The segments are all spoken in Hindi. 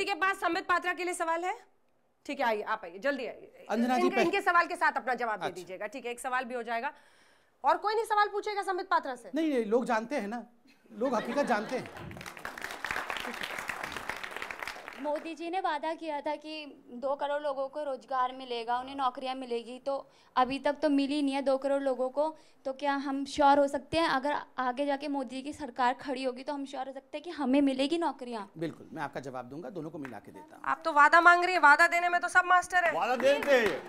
किसी के पास संबित पात्रा के लिए सवाल है ठीक है आइए आप आइए जल्दी आइए अंजना जी इनके, सवाल के साथ अपना जवाब दे अच्छा। दीजिएगा ठीक है एक सवाल भी हो जाएगा और कोई नहीं सवाल पूछेगा संबित पात्रा से नहीं लोग जानते हैं ना लोग हकीकत जानते हैं मोदी जी ने वादा किया था कि दो करोड़ लोगों को रोज़गार मिलेगा उन्हें नौकरियां मिलेगी तो अभी तक तो मिली नहीं है दो करोड़ लोगों को तो क्या हम श्योर हो सकते हैं अगर आगे जाके मोदी जी की सरकार खड़ी होगी तो हम श्योर हो सकते हैं कि हमें मिलेगी नौकरियां बिल्कुल मैं आपका जवाब दूंगा दोनों को मिला के देता हूँ आप तो वादा मांग रही है वादा देने में तो सब मास्टर है वादा देते हैं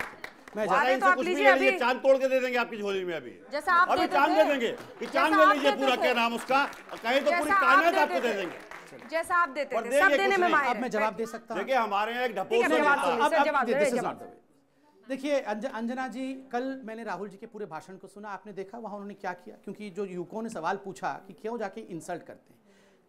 मैं तो अभी चांद तोड़ के दे देंगे आपकी झोली में अभी जैसा आप चांद दे देंगे कि चांद ले लीजिए पूरा क्या नाम उसका कहीं तो पूरी कायनात आपको दे देंगे जैसा आप देते थे सब देने में माहिर अब मैं जवाब दे सकता हूं देखिए हमारे यहां एक ढपोस जवाब जवाब देखिए अंजना जी कल मैंने राहुल जी के पूरे भाषण को सुना आपने देखा वहां उन्होंने क्या किया क्योंकि जो युवकों ने सवाल पूछा कि क्यों जाके इंसल्ट करते हैं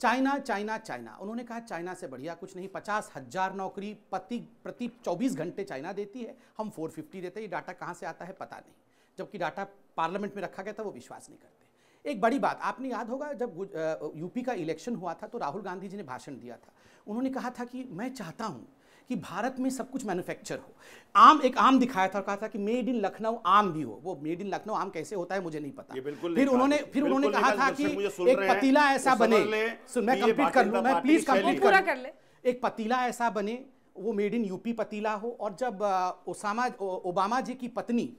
चाइना चाइना चाइना उन्होंने कहा चाइना से बढ़िया कुछ नहीं पचास हजार नौकरी प्रति प्रति चौबीस घंटे चाइना देती है हम फोर फिफ्टी देते हैं ये डाटा कहाँ से आता है पता नहीं जबकि डाटा पार्लियामेंट में रखा गया था वो विश्वास नहीं करते एक बड़ी बात आपने याद होगा जब यूपी का इलेक्शन हुआ था तो राहुल गांधी जी ने भाषण दिया था उन्होंने कहा था कि मैं चाहता हूँ कि भारत में सब कुछ मैन्युफैक्चर हो आम एक आम दिखाया था और कहा था कि मेड इन लखनऊ आम भी हो वो मेड इन लखनऊ आम कैसे होता है मुझे नहीं पता बिल्कुल फिर उन्होंने फिर उन्होंने कहा था कि एक पतीला ऐसा तो बने सुन मैं कंप्लीट कर लूँ मैं प्लीज कंप्लीट कर लूँ एक पतीला ऐसा बने वो मेड इन यूपी पतीला हो और जब ओसामा ओबामा जी की पत्नी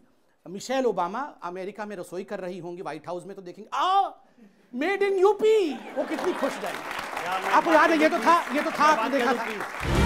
मिशेल ओबामा अमेरिका में रसोई कर रही होंगी व्हाइट हाउस में तो देखेंगे आ मेड इन यूपी वो कितनी खुश जाएगी आपको याद है ये तो था ये तो था देखा था